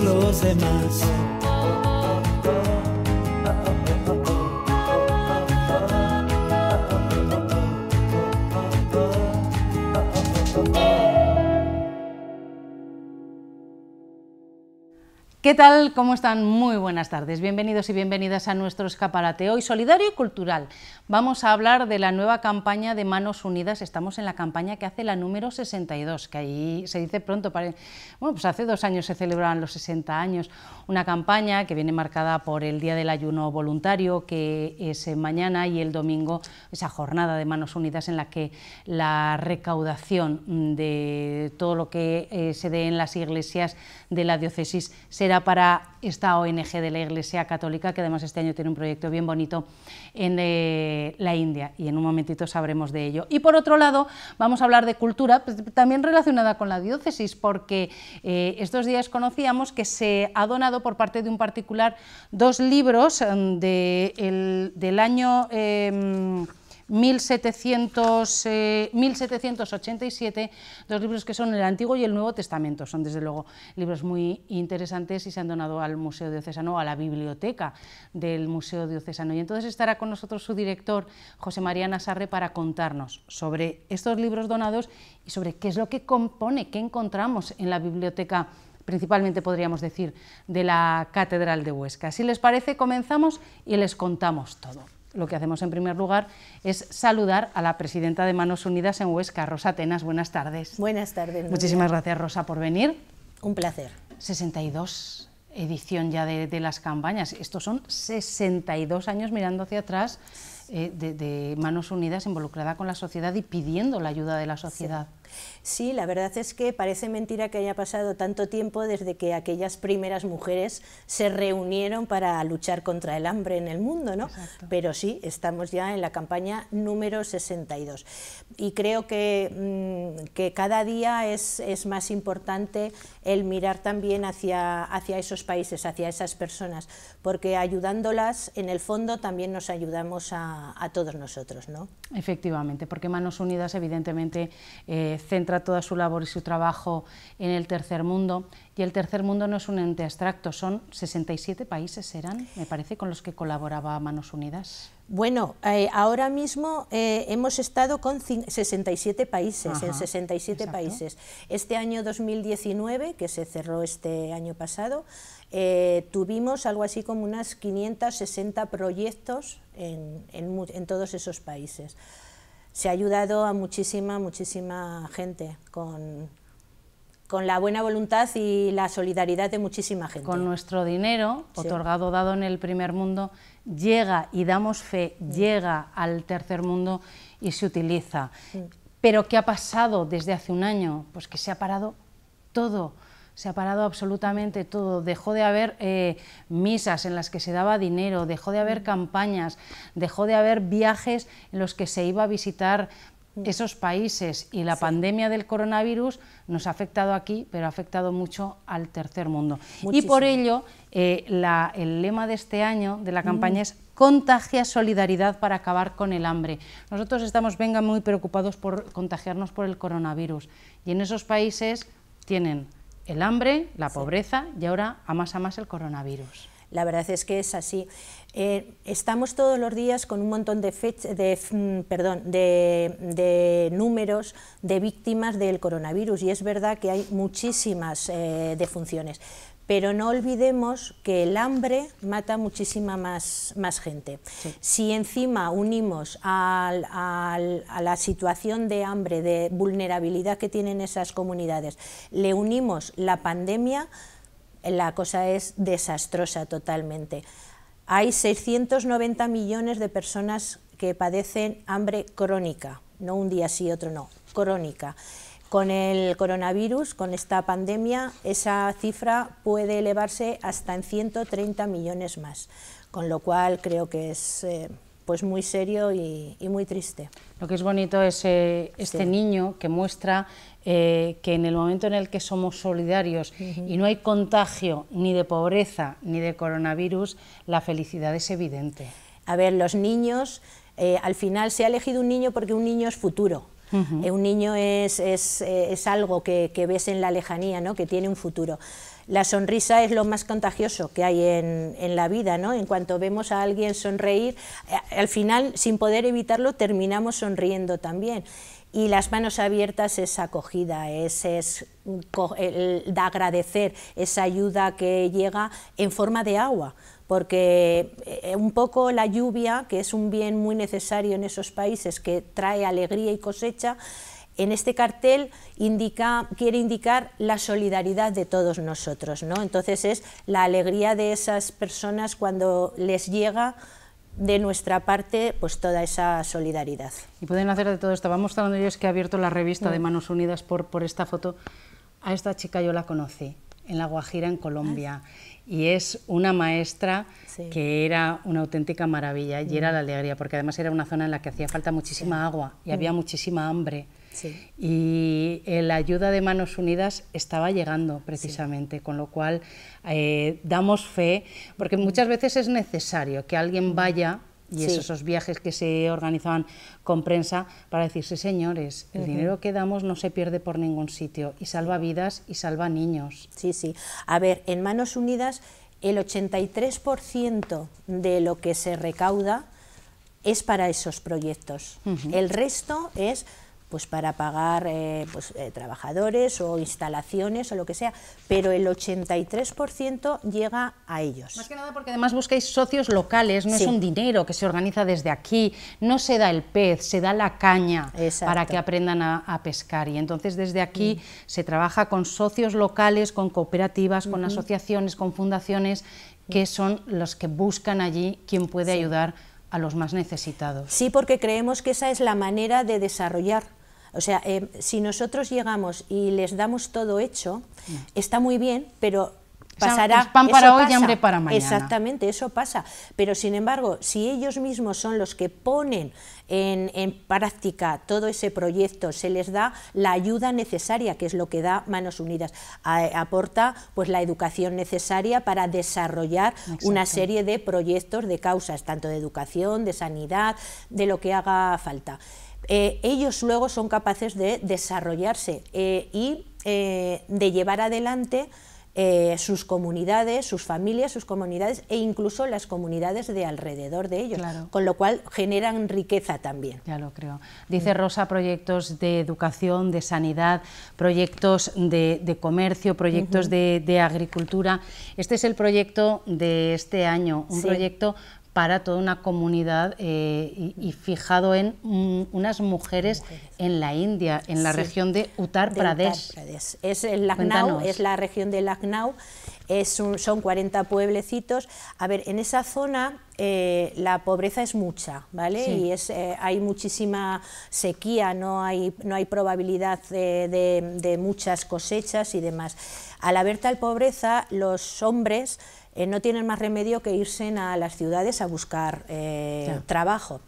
los demás. ¿Qué tal? ¿Cómo están? Muy buenas tardes. Bienvenidos y bienvenidas a nuestro escaparate hoy solidario y cultural. Vamos a hablar de la nueva campaña de Manos Unidas. Estamos en la campaña que hace la número 62, que ahí se dice pronto. Para... Bueno, pues hace dos años se celebraban los 60 años. Una campaña que viene marcada por el Día del Ayuno Voluntario, que es mañana y el domingo, esa jornada de Manos Unidas en la que la recaudación de todo lo que eh, se dé en las iglesias de la diócesis será para esta ONG de la Iglesia Católica, que además este año tiene un proyecto bien bonito en eh, la India, y en un momentito sabremos de ello. Y por otro lado, vamos a hablar de cultura, pues, también relacionada con la diócesis, porque eh, estos días conocíamos que se ha donado por parte de un particular dos libros em, del año... Em, 1787, eh, dos libros que son el Antiguo y el Nuevo Testamento. Son desde luego libros muy interesantes y se han donado al Museo Diocesano, a la biblioteca del Museo Diocesano. Y entonces estará con nosotros su director, José María Nasarre, para contarnos sobre estos libros donados y sobre qué es lo que compone, qué encontramos en la biblioteca principalmente podríamos decir, de la Catedral de Huesca. Si les parece, comenzamos y les contamos todo lo que hacemos en primer lugar es saludar a la presidenta de Manos Unidas en Huesca, Rosa Atenas. Buenas tardes. Buenas tardes. Muchísimas gracias, Rosa, por venir. Un placer. 62 edición ya de, las campañas. Estos son 62 años mirando hacia atrás eh, de, Manos Unidas involucrada con la sociedad y pidiendo la ayuda de la sociedad. Sí, la verdad es que parece mentira que haya pasado tanto tiempo desde que aquellas primeras mujeres se reunieron para luchar contra el hambre en el mundo, ¿no? Pero sí, estamos ya en la campaña número 62. Y creo que, mm, cada día es, más importante el mirar también hacia, hacia esos países, hacia esas personas, porque ayudándolas, en el fondo, también nos ayudamos a, todos nosotros, ¿no? Efectivamente, porque Manos Unidas, evidentemente, eh, centra toda su labor y su trabajo en el tercer mundo. Y el tercer mundo no es un ente abstracto, son 67 países, eran, me parece, con los que colaboraba Manos Unidas. Bueno, eh, ahora mismo eh, hemos estado con 67 países, en 67 países. Este año 2019, que se cerró este año pasado, eh, tuvimos algo así como unas 560 proyectos en, en, en todos esos países se ha ayudado a muchísima, muchísima gente con, la buena voluntad y la solidaridad de muchísima gente. Con nuestro dinero, otorgado, dado en el primer mundo, llega y damos fe, mm. llega al tercer mundo y se utiliza. Mm. Pero ¿qué ha pasado desde hace un año? Pues que se ha parado todo se ha parado absolutamente todo. Dejó de haber eh, misas en las que se daba dinero, dejó de haber campañas, dejó de haber viajes en los que se iba a visitar esos países y la pandemia del coronavirus nos ha afectado aquí, pero ha afectado mucho al tercer mundo. Y por ello, eh, el lema de este año de la mm. campaña es contagia solidaridad para acabar con el hambre. Nosotros estamos, venga, muy preocupados por contagiarnos por el coronavirus y en esos países tienen el hambre, la pobreza y ahora a más a más el coronavirus. La verdad es que es así. Eh, estamos todos los días con un montón de, de, mm, perdón, de, números de víctimas del coronavirus y es verdad que hay muchísimas eh, defunciones pero no olvidemos que el hambre mata muchísima más, gente. Si encima unimos a la situación de hambre, de vulnerabilidad que tienen esas comunidades, le unimos la pandemia, la cosa es desastrosa totalmente. Hay 690 millones de personas que padecen hambre crónica, no un día sí, otro no, crónica. Con el coronavirus, con esta pandemia, esa cifra puede elevarse hasta en 130 millones más, con lo cual creo que es eh, pues muy serio y, muy triste. Lo que es bonito es eh, este niño que muestra eh, que en el momento en el que somos solidarios y no hay contagio ni de pobreza ni de coronavirus, la felicidad es evidente. A ver, los niños, al final se ha elegido un niño porque un niño es futuro eh, un niño es, eh, algo que, ves en la lejanía, ¿no? que tiene un futuro. La sonrisa es lo más contagioso que hay en, la vida, ¿no? En cuanto vemos a alguien sonreír, eh, al final, sin poder evitarlo, terminamos sonriendo también y las manos abiertas es acogida, es, de agradecer esa ayuda que llega en forma de agua porque eh, un poco la lluvia, que es un bien muy necesario en esos países que trae alegría y cosecha, en este cartel indica, quiere indicar la solidaridad de todos nosotros. ¿no? Entonces es la alegría de esas personas cuando les llega de nuestra parte pues toda esa solidaridad. Y pueden hacer de todo esto. Vamos mostrando yo que ha abierto la revista de mm. Manos Unidas por esta foto. A esta chica yo la conocí en La Guajira, en Colombia. Ah. Y es una maestra que era una auténtica maravilla y era mm. la alegría, porque además era una zona en la que hacía falta muchísima agua y había mm. muchísima hambre. Y la ayuda de Manos Unidas estaba llegando precisamente, con lo cual eh, damos fe, porque muchas veces es necesario que alguien mm. vaya y esos, viajes que se organizaban con prensa para decirse, señores, el dinero que damos no se pierde por ningún sitio y salva vidas y salva niños. Sí, sí. A ver, en Manos Unidas el 83% de lo que se recauda es para esos proyectos. El resto es pues para pagar eh, pues, eh, trabajadores o instalaciones o lo que sea, pero el 83% llega a ellos. Más que nada porque además buscáis socios locales, no es un dinero que se organiza desde aquí, no se da el pez, se da la caña para que aprendan a, pescar y entonces desde aquí mm. se trabaja con socios locales, con cooperativas, con asociaciones, con fundaciones que son los que buscan allí quién puede ayudar a los más necesitados. Sí, porque creemos que esa es la manera de desarrollar o sea, em, si nosotros llegamos y les damos todo hecho, mm. está muy bien, pero pasará. pan para hoy y hambre para mañana. Exactamente, eso pasa. Pero sin embargo, si ellos mismos son los que ponen en, práctica todo ese proyecto, se les da la ayuda necesaria, que es lo que da Manos Unidas. aporta pues la educación necesaria para desarrollar una serie de proyectos de causas, tanto de educación, de sanidad, de lo que haga falta. Eh, ellos luego son capaces de desarrollarse eh, y eh, de llevar adelante sus comunidades, sus familias, sus comunidades e incluso las comunidades de alrededor de ellos, con lo cual generan riqueza también. Ya lo creo. Dice Rosa, proyectos de educación, de sanidad, proyectos de, comercio, proyectos de, agricultura. Este es el proyecto de este año, un proyecto para toda una comunidad eh, y, fijado en unas mujeres, en la India, en la región de Uttar Pradesh. Es, el es la región de Lucknow, son 40 pueblecitos. A ver, en esa zona eh, la pobreza es mucha, ¿vale? Y es, eh, hay muchísima sequía, no hay, no hay probabilidad de muchas cosechas y demás. Al haber tal pobreza, los hombres eh, no tienen más remedio que irse a las ciudades a buscar eh, trabajo.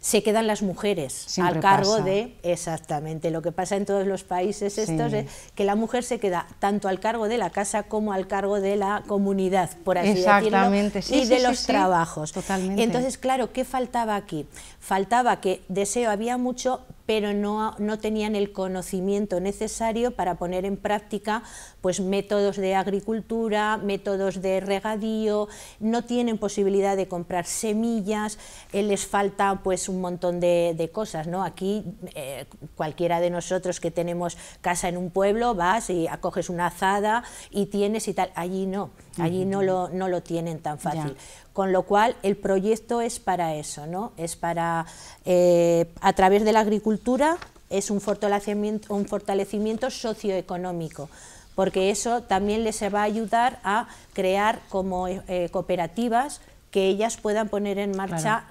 Se quedan las mujeres al cargo de, exactamente, lo que pasa en todos los países estos es eh, que la mujer se queda tanto al cargo de la casa como al cargo de la comunidad, por así decirlo, y de los trabajos. Entonces, claro, ¿qué faltaba aquí? Faltaba que deseo había mucho, pero no, tenían el conocimiento necesario para poner en práctica pues, métodos de agricultura, métodos de regadío, no tienen posibilidad de comprar semillas, eh, les falta pues, un montón de, cosas. ¿no? Aquí eh, cualquiera de nosotros que tenemos casa en un pueblo, vas y acoges una azada y tienes y tal, allí no. Allí no lo, tienen tan fácil. Con lo cual, el proyecto es para eso, ¿no? Es para, eh, a través de la agricultura, es un fortalecimiento, un fortalecimiento socioeconómico, porque eso también les va a ayudar a crear como eh, cooperativas que ellas puedan poner en marcha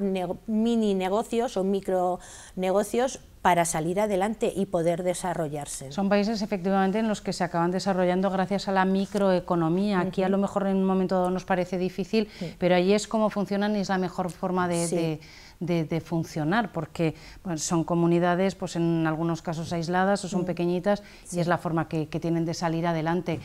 mini negocios o micro negocios para salir adelante y poder desarrollarse. Son países efectivamente en los que se acaban desarrollando gracias a la microeconomía. Aquí a lo mejor en un momento nos parece difícil, pero allí es como funcionan y es la mejor forma de de, funcionar, porque son comunidades, pues en algunos casos aisladas o son mm. pequeñitas y es la forma que, tienen de salir adelante.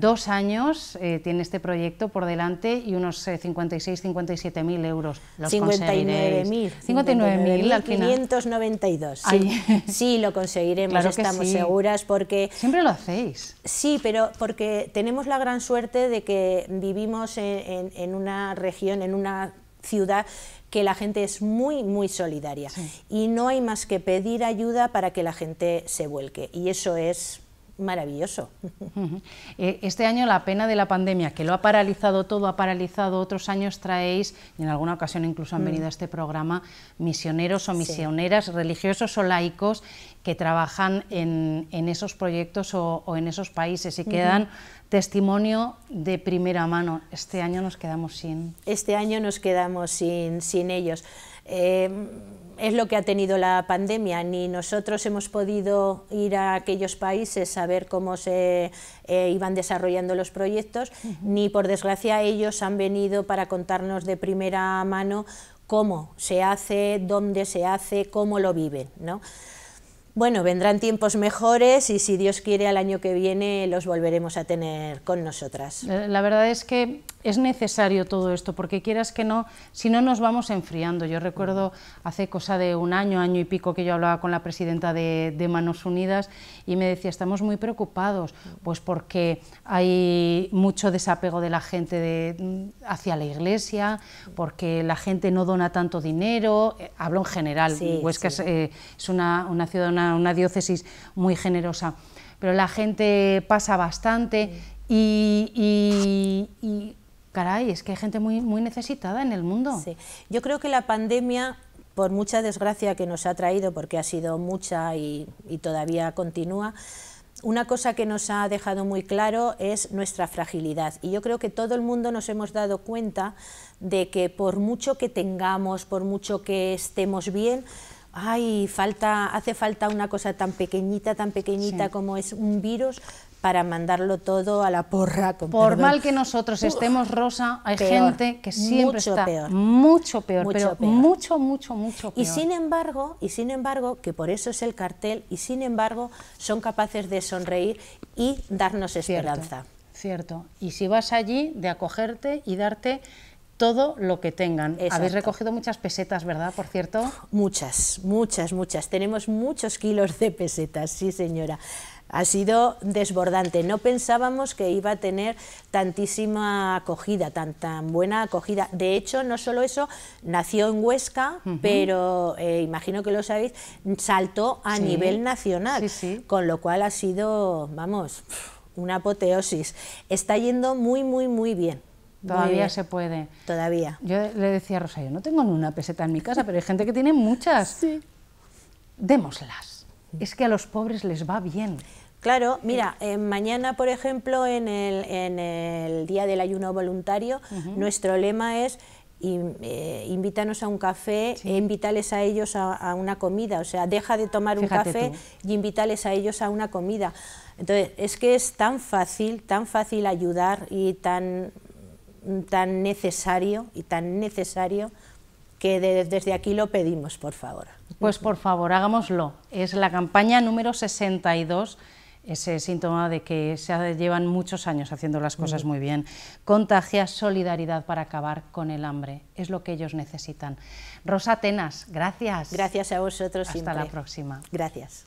Dos años eh, tiene este proyecto por delante y unos 56, eh, 57 mil euros. 59 mil. 59 mil 592. Sí, lo conseguiremos, estamos seguras porque... Siempre lo hacéis. Sí, pero porque tenemos la gran suerte de que vivimos en una región, en una ciudad que la gente es muy, muy solidaria. Y no hay más que pedir ayuda para que la gente se vuelque. Y eso es maravilloso. Eh, este año la pena de la pandemia, que lo ha paralizado todo, ha paralizado otros años, traéis, y en alguna ocasión incluso han mm. venido a este programa, misioneros o misioneras, religiosos o laicos, que trabajan en, esos proyectos o, en esos países y quedan testimonio de primera mano. Este año nos quedamos sin... Este año nos quedamos sin, sin ellos. Em, es lo que ha tenido la pandemia. Ni nosotros hemos podido ir a aquellos países a ver cómo se eh, iban desarrollando los proyectos, ni por desgracia ellos han venido para contarnos de primera mano cómo se hace, dónde se hace, cómo lo viven. ¿no? Bueno, vendrán tiempos mejores y si Dios quiere al año que viene los volveremos a tener con nosotras. Eh, la verdad es que es necesario todo esto, porque quieras que no, si no nos vamos enfriando. Yo recuerdo hace cosa de un año, año y pico, que yo hablaba con la presidenta de, Manos Unidas y me decía, estamos muy preocupados, pues porque hay mucho desapego de la gente hacia la iglesia, porque la gente no dona tanto dinero, eh, hablo en general, Huesca eh, es, una, ciudad, una, diócesis muy generosa, pero la gente pasa bastante y Caray, es que hay gente muy, muy necesitada en el mundo. Yo creo que la pandemia, por mucha desgracia que nos ha traído, porque ha sido mucha y, todavía continúa, una cosa que nos ha dejado muy claro es nuestra fragilidad. Y yo creo que todo el mundo nos hemos dado cuenta de que por mucho que tengamos, por mucho que estemos bien, ay, falta, hace falta una cosa tan pequeñita, tan pequeñita como es un virus para mandarlo todo a la porra. Por mal que nosotros estemos rosa, hay gente que siempre mucho peor, mucho peor, mucho pero mucho, mucho, mucho peor. Y sin embargo, y sin embargo, que por eso es el cartel, y sin embargo, son capaces de sonreír y darnos esperanza. Cierto. cierto. Y si vas allí, de acogerte y darte todo lo que tengan. Habéis recogido muchas pesetas, ¿verdad? Por cierto. Muchas, muchas, muchas. Tenemos muchos kilos de pesetas, sí señora ha sido desbordante. No pensábamos que iba a tener tantísima acogida, tan, buena acogida. De hecho, no solo eso, nació en Huesca, pero eh, imagino que lo sabéis, saltó a nivel nacional, con lo cual ha sido, vamos, una apoteosis. Está yendo muy, muy, muy bien. Todavía se puede. Todavía. Yo le decía a Rosa, yo no tengo ni una peseta en mi casa, pero hay gente que tiene muchas. Sí. Démoslas es que a los pobres les va bien. Claro, mira, mañana, por ejemplo, en el, Día del Ayuno Voluntario, nuestro lema es eh, invítanos a un café, e invítales a ellos a, una comida, o sea, deja de tomar un café y invítales a ellos a una comida. Entonces, es que es tan fácil, tan fácil ayudar y tan, tan necesario y tan necesario que desde aquí lo pedimos, por favor. Pues por favor, hagámoslo. Es la campaña número 62 ese síntoma de que se llevan muchos años haciendo las cosas mm. muy bien. Contagia solidaridad para acabar con el hambre. Es lo que ellos necesitan. Rosa Atenas, gracias. Gracias a vosotros. Hasta la próxima. Gracias.